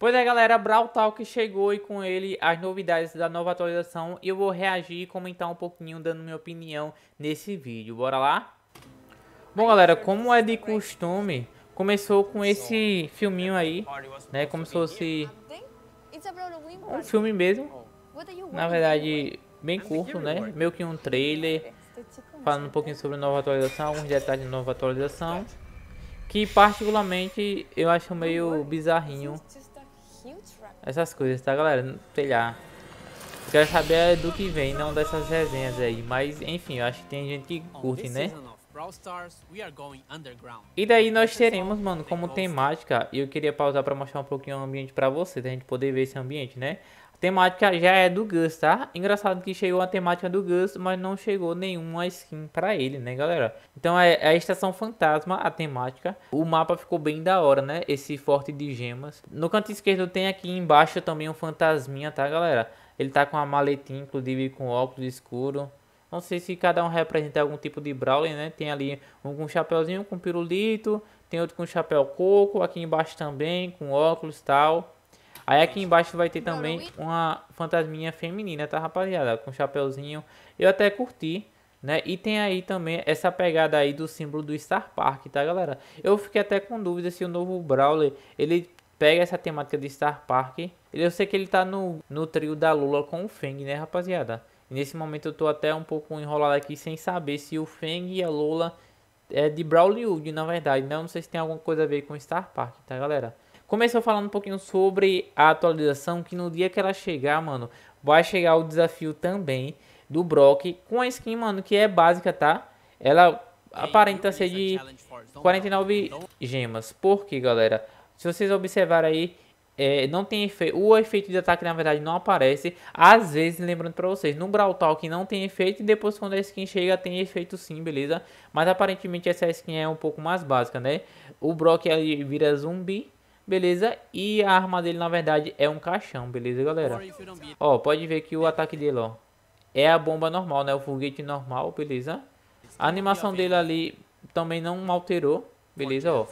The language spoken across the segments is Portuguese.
Pois é, galera, Brawl Talk chegou e com ele as novidades da nova atualização e eu vou reagir e comentar um pouquinho dando minha opinião nesse vídeo. Bora lá? Bom, galera, como é tá de costume, começou com esse filminho aí, né, como se fosse um filme mesmo, oh. na verdade, bem curto, né, meio que um trailer, é, tá falando um pouquinho sobre a nova atualização, alguns detalhes da nova atualização, que particularmente eu acho meio bizarrinho essas coisas, tá, galera? Sei lá. Eu quero saber do que vem, não dessas resenhas aí. Mas, enfim, eu acho que tem gente que curte, né? E daí nós teremos, mano, como temática, eu queria pausar pra mostrar um pouquinho o ambiente pra vocês, a gente poder ver esse ambiente, né? Temática já é do Gus, tá? Engraçado que chegou a temática do Gus, mas não chegou nenhuma skin pra ele, né, galera? Então é, é a Estação Fantasma, a temática. O mapa ficou bem da hora, né? Esse Forte de Gemas. No canto esquerdo tem aqui embaixo também um fantasminha, tá, galera? Ele tá com a maletinha, inclusive com óculos escuro. Não sei se cada um representa algum tipo de Brawler, né? Tem ali um com chapéuzinho, com pirulito. Tem outro com chapéu coco. Aqui embaixo também, com óculos e tal. Aí aqui embaixo vai ter também uma fantasminha feminina, tá, rapaziada? Com chapéuzinho. Eu até curti. Né? E tem aí também essa pegada aí do símbolo do Star Park, tá galera? Eu fiquei até com dúvida se o novo Brawler, ele pega essa temática de Star Park. Eu sei que ele tá no, no trio da Lula com o Feng, né rapaziada? E nesse momento eu tô até um pouco enrolado aqui sem saber se o Feng e a Lula é de Brawlwood, na verdade. Não, né? não sei se tem alguma coisa a ver com Star Park, tá galera? Começou falando um pouquinho sobre a atualização, que no dia que ela chegar, mano, vai chegar o desafio também do Brock com a skin, mano, que é básica, tá? Ela aparenta ser de 49 gemas. Por quê, galera? Se vocês observarem aí, é, não tem efeito. O efeito de ataque, na verdade, não aparece. Às vezes, lembrando pra vocês, no Brawl Talk não tem efeito. E depois, quando a skin chega, tem efeito sim, beleza? Mas aparentemente essa skin é um pouco mais básica, né? O Brock aí vira zumbi beleza? E a arma dele, na verdade, é um caixão, beleza, galera? Ó, pode ver que o ataque dele, ó, é a bomba normal, né? O foguete normal, beleza? A animação dele ali também não alterou, beleza, ó.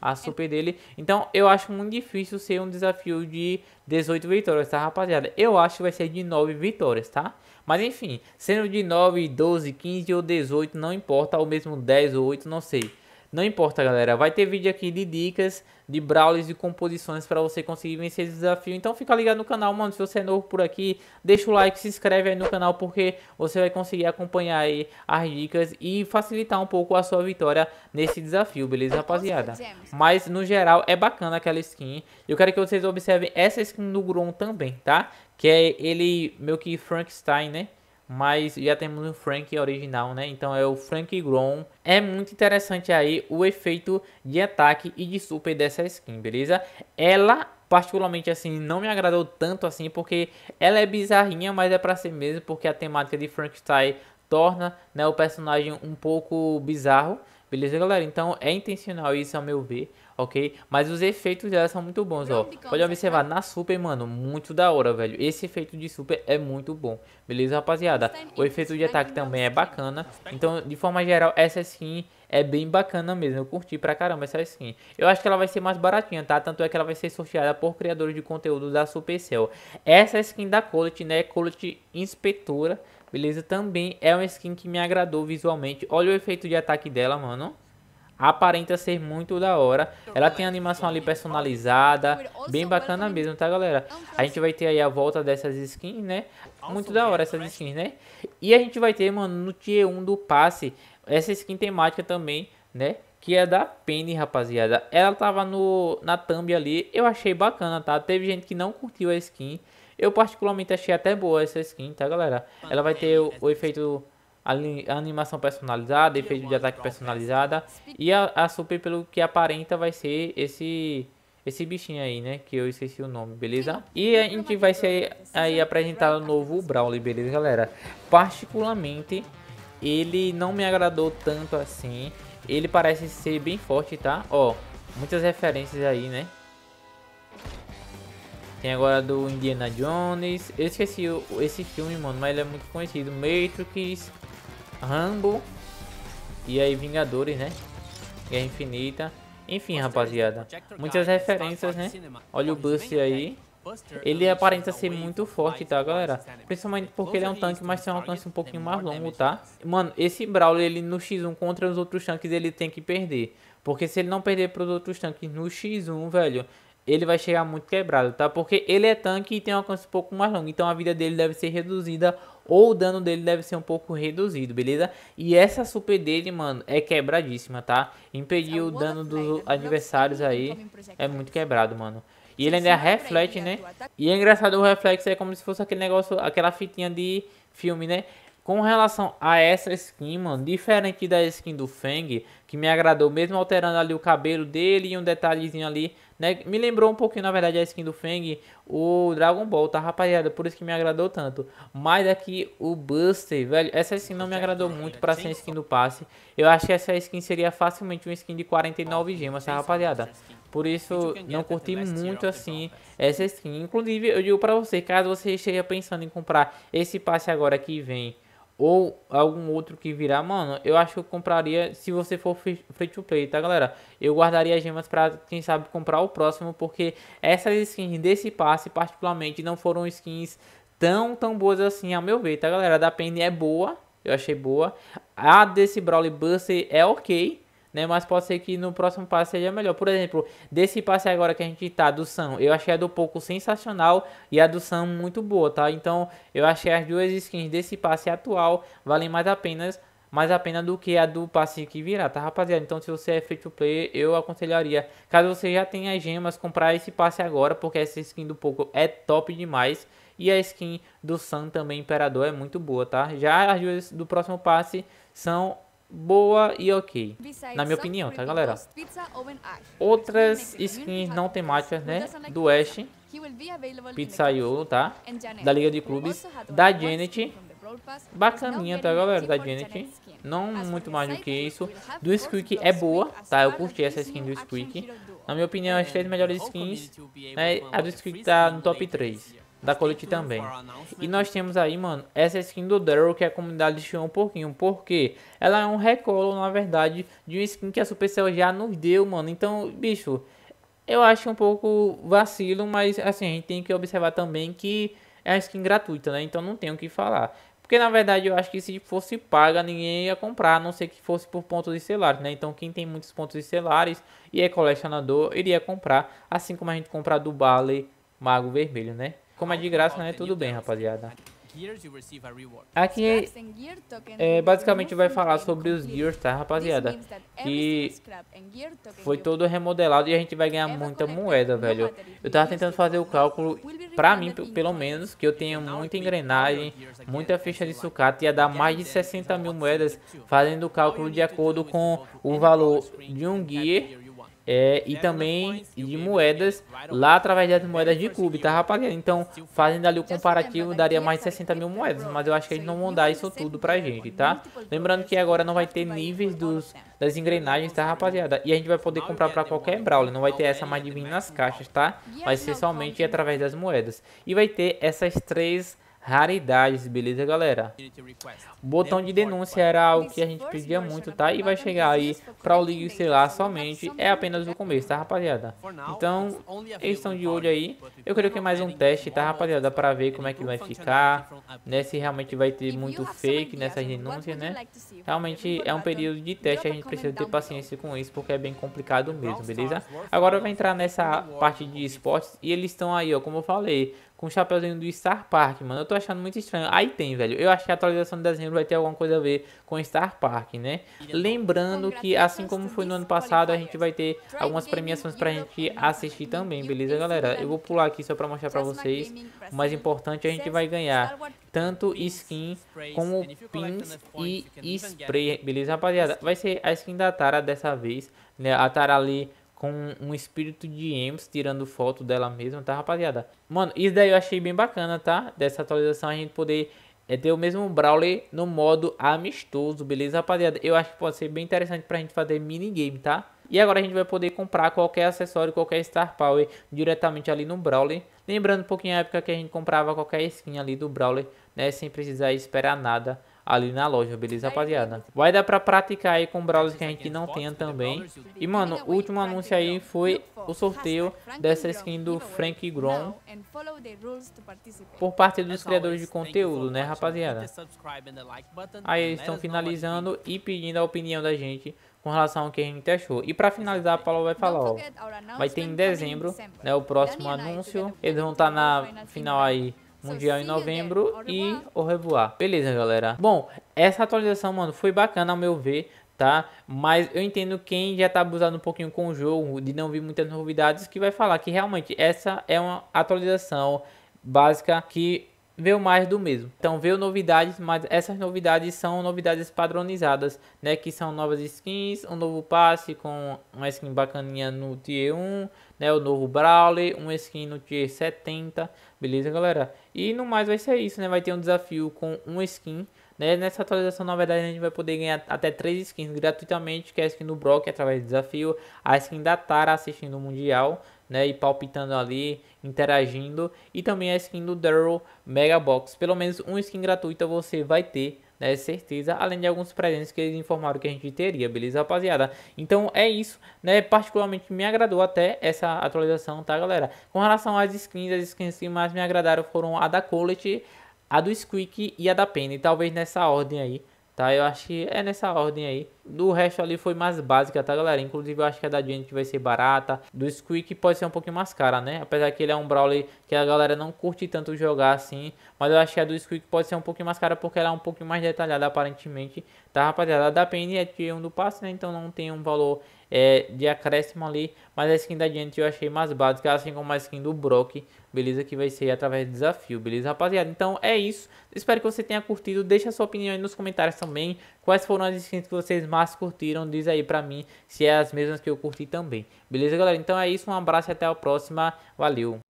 A super dele. Então, eu acho muito difícil ser um desafio de 18 vitórias, tá, rapaziada? Eu acho que vai ser de 9 vitórias, tá? Mas, enfim, sendo de 9, 12, 15 ou 18, não importa. Ou mesmo 10 ou 8, não sei. Não importa, galera. Vai ter vídeo aqui de dicas, de brawlers, de composições para você conseguir vencer esse desafio. Então fica ligado no canal, mano. Se você é novo por aqui, deixa o like, se inscreve aí no canal, porque você vai conseguir acompanhar aí as dicas e facilitar um pouco a sua vitória nesse desafio, beleza, rapaziada? Mas, no geral, é bacana aquela skin. Eu quero que vocês observem essa skin do Grom também, tá? Que é ele meio que Frankenstein, né? mas já temos o Frank original, né? Então é o Frank Grom. É muito interessante aí o efeito de ataque e de super dessa skin, beleza? Ela particularmente assim não me agradou tanto assim porque ela é bizarrinha, mas é para si mesmo porque a temática de Frankenstein torna né, o personagem um pouco bizarro. Beleza, galera? Então é intencional isso, ao meu ver, ok? Mas os efeitos dela são muito bons, ó. Pode observar, na Super, mano, muito da hora, velho. Esse efeito de Super é muito bom, beleza, rapaziada? O efeito de ataque também é bacana. Então, de forma geral, essa skin é bem bacana mesmo. Eu curti pra caramba essa skin. Eu acho que ela vai ser mais baratinha, tá? Tanto é que ela vai ser sorteada por criadores de conteúdo da Supercell. Essa skin da Colette, né? Colette Inspetora. Beleza? Também é uma skin que me agradou visualmente. Olha o efeito de ataque dela, mano. Aparenta ser muito da hora. Ela tem animação ali personalizada. Bem bacana mesmo, tá, galera? A gente vai ter aí a volta dessas skins, né? Muito da hora essas skins, né? E a gente vai ter, mano, no tier 1 do passe, essa skin temática também, né? que é da Penny, rapaziada. Ela tava no, na thumb ali, eu achei bacana, tá? Teve gente que não curtiu a skin, eu particularmente achei até boa essa skin, tá galera? Ela vai é ter o, o é efeito a animação personalizada, efeito de ataque tá, personalizada e a, a, super pelo que aparenta vai ser esse esse bichinho aí, né, que eu esqueci o nome, beleza? E a gente vai ser aí apresentado o novo Brawley, beleza, galera? Particularmente ele não me agradou tanto assim. Ele parece ser bem forte, tá? Ó, muitas referências aí, né? Tem agora do Indiana Jones. Eu esqueci o, esse filme, mano, mas ele é muito conhecido. Matrix, Rambo e aí Vingadores, né? Guerra Infinita. Enfim, rapaziada, muitas referências, né? Olha o Buster aí. Ele aparenta ser muito forte, tá, galera? Principalmente porque ele é um tanque, mas tem um alcance um pouquinho mais longo, tá? Mano, esse Brawler, ele no X1 contra os outros tanques, ele tem que perder. Porque se ele não perder pros outros tanques no X1, velho, ele vai chegar muito quebrado, tá? Porque ele é tanque e tem um alcance um pouco mais longo, então a vida dele deve ser reduzida ou o dano dele deve ser um pouco reduzido, beleza? E essa super dele, mano, é quebradíssima, tá? Impedir é o dano dos né? adversários aí é muito quebrado, mano. E ele ainda reflete, né? né? E é engraçado, o reflexo é como se fosse aquele negócio, aquela fitinha de filme, né? Com relação a essa skin, mano, diferente da skin do Feng, que me agradou, mesmo alterando ali o cabelo dele e um detalhezinho ali, né? Me lembrou um pouquinho, na verdade, a skin do Feng, o Dragon Ball, tá, rapaziada? Por isso que me agradou tanto. Mas aqui, o Buster, velho, essa skin não me é agradou muito né? pra ser a skin do passe. Eu acho que essa skin seria facilmente uma skin de 49 gemas, tá, rapaziada? Por isso, não curti muito é assim essa skin. Inclusive, eu digo pra você, caso você esteja pensando em comprar esse passe agora que vem ou algum outro que virar, mano, eu acho que eu compraria se você for free to play, tá galera? Eu guardaria as gemas para quem sabe comprar o próximo, porque essas skins desse passe particularmente não foram skins tão tão boas assim, a meu ver, tá galera? A da Penny é boa, eu achei boa. A desse brawl Buster é ok, né? Mas pode ser que no próximo passe seja melhor. Por exemplo, desse passe agora que a gente tá, do Sam, eu achei a é do Poco sensacional e a do Sam muito boa, tá? Então, eu achei as duas skins desse passe atual valem mais apenas mais a pena do que a do passe que virá, tá rapaziada? Então se você é free to play, eu aconselharia, caso você já tenha as gemas, comprar esse passe agora, porque essa skin do Poco é top demais. E a skin do Sam também, Imperador, é muito boa, tá? Já as duas do próximo passe são boa e ok. Na minha opinião, é né? tá galera? Outras skins não temáticas, né? Do Ash, Pizza Yolo, tá? Da Liga de Clubes, da Janet. Bacaninha, tá galera? Da Janet. Não muito mais do que isso. Do Squeak é boa, tá? Eu curti essa skin do Squeak. Na minha opinião, as três melhores skins, né? A do Squeak tá no top 3. Da Colette também. E né? nós temos aí, mano, essa skin do Daryl que a comunidade chama um pouquinho. Porque ela é um recolo, na verdade, de uma skin que a Supercell já nos deu, mano. Então, bicho, eu acho um pouco vacilo, mas assim, a gente tem que observar também que é uma skin gratuita, né? Então não tem o que falar. Porque na verdade eu acho que se fosse paga, ninguém ia comprar, a não ser que fosse por pontos de celular né? Então quem tem muitos pontos de celulares e é colecionador iria comprar, assim como a gente comprar do Bale Mago Vermelho, né? Como é de graça, né? Tudo bem, rapaziada. Aqui é, basicamente vai falar sobre os Gears, tá, rapaziada? Que foi todo remodelado e a gente vai ganhar muita moeda, velho. Eu tava tentando fazer o cálculo, pra mim, pelo menos, que eu tenha muita engrenagem, muita ficha de sucata, ia dar mais de 60 mil moedas fazendo o cálculo de acordo com o valor de um Gear é, e é também de moedas lá através das moedas de clube, tá rapaziada? Então, fazendo ali o comparativo, daria mais de é 60 mil moedas, mas eu acho que eles não vão dar isso tudo pra gente, tá? Tipo Lembrando que agora não vai ter níveis dos, das engrenagens, tá rapaziada? E a gente vai poder comprar pra qualquer Brawler, não vai ter essa mais de nas caixas, tá? mas ser somente através das moedas. E vai ter essas três raridades, beleza, galera? O botão de denúncia era algo que a gente pedia muito, tá? E vai chegar aí pra o League, sei lá, somente. É apenas o começo, tá, rapaziada? Então, eles estão de olho aí. Eu creio que é mais um teste, tá, rapaziada? Pra ver como é que vai ficar, né? Se realmente vai ter muito fake nessas denúncias, né? Realmente é um período de teste, a gente precisa ter paciência com isso, porque é bem complicado mesmo, beleza? Agora vai entrar nessa parte de esportes e eles estão aí, ó, como eu falei, com o chapeuzinho do Star Park, mano. Eu tô achando muito estranho. Aí tem, velho. Eu acho que a atualização de dezembro vai ter alguma coisa a ver com Star Park, né? Lembrando que, assim como foi no ano passado, a gente vai ter algumas premiações pra gente assistir também, beleza, galera? Eu vou pular aqui só pra mostrar pra vocês. O mais importante, a gente vai ganhar tanto skin como pins e spray, beleza, rapaziada? Vai ser a skin da Tara dessa vez, né? A Tara ali com um espírito de Ems tirando foto dela mesma, tá, rapaziada? Mano, isso daí eu achei bem bacana, tá? Dessa atualização a gente poder é, ter o mesmo Brawler no modo amistoso, beleza, rapaziada? Eu acho que pode ser bem interessante pra gente fazer minigame, tá? E agora a gente vai poder comprar qualquer acessório, qualquer Star Power diretamente ali no Brawler. Lembrando um pouquinho a época que a gente comprava qualquer skin ali do Brawler, né? Sem precisar esperar nada ali na loja, beleza, rapaziada? Vai dar pra praticar aí com browser que a gente não tenha também. E, mano, o último anúncio aí foi o sorteio dessa skin do Frank Grom por parte dos criadores de conteúdo, né, rapaziada? Aí eles estão finalizando e pedindo a opinião da gente com relação ao que a gente achou. E para finalizar, a Paula vai falar, ó, vai ter em dezembro, né, o próximo anúncio. Eles vão estar tá na final aí Mundial em novembro e Au revoir. Beleza, galera. Bom, essa atualização, mano, foi bacana ao meu ver tá? Mas eu entendo quem já tá abusando um pouquinho com o jogo, de não vir muitas novidades, que vai falar que realmente essa é uma atualização básica que veio mais do mesmo. Então veio novidades, mas essas novidades são novidades padronizadas, né? Que são novas skins, um novo passe com uma skin bacaninha no Tier 1, né? O novo Brawler, uma skin no Tier 70, Beleza, galera? E no mais vai ser isso, né? Vai ter um desafio com uma skin. Né? Nessa atualização, na verdade, a gente vai poder ganhar até três skins gratuitamente, que é a skin do Brock através do desafio, a skin da Tara assistindo o Mundial, né? E palpitando ali, interagindo, e também a skin do Daryl Mega Box. Pelo menos uma skin gratuita você vai ter né, certeza, além de alguns presentes que eles informaram que a gente teria, beleza, rapaziada? Então é isso, né, particularmente me agradou até essa atualização, tá, galera? Com relação às skins, as skins que mais me agradaram foram a da Collet, a do Squeak e a da Penny, talvez nessa ordem aí, tá? Eu acho que é nessa ordem aí, do resto ali foi mais básica, tá, galera? Inclusive, eu acho que a da Janet vai ser barata. Do Squeak pode ser um pouquinho mais cara, né? Apesar que ele é um Brawler que a galera não curte tanto jogar assim. Mas eu acho que a do Squeak pode ser um pouquinho mais cara porque ela é um pouquinho mais detalhada, aparentemente. Tá, rapaziada? A da Penny é tier 1 do passe, né? Então não tem um valor é, de acréscimo ali. Mas a skin da Janet eu achei mais básica, assim como a skin do Brock beleza? Que vai ser através do desafio, beleza, rapaziada? Então é isso. Espero que você tenha curtido. Deixa sua opinião aí nos comentários também. Quais foram as skins que vocês mais curtiram? Diz aí pra mim se é as mesmas que eu curti também. Beleza, galera? Então é isso. Um abraço e até a próxima. Valeu!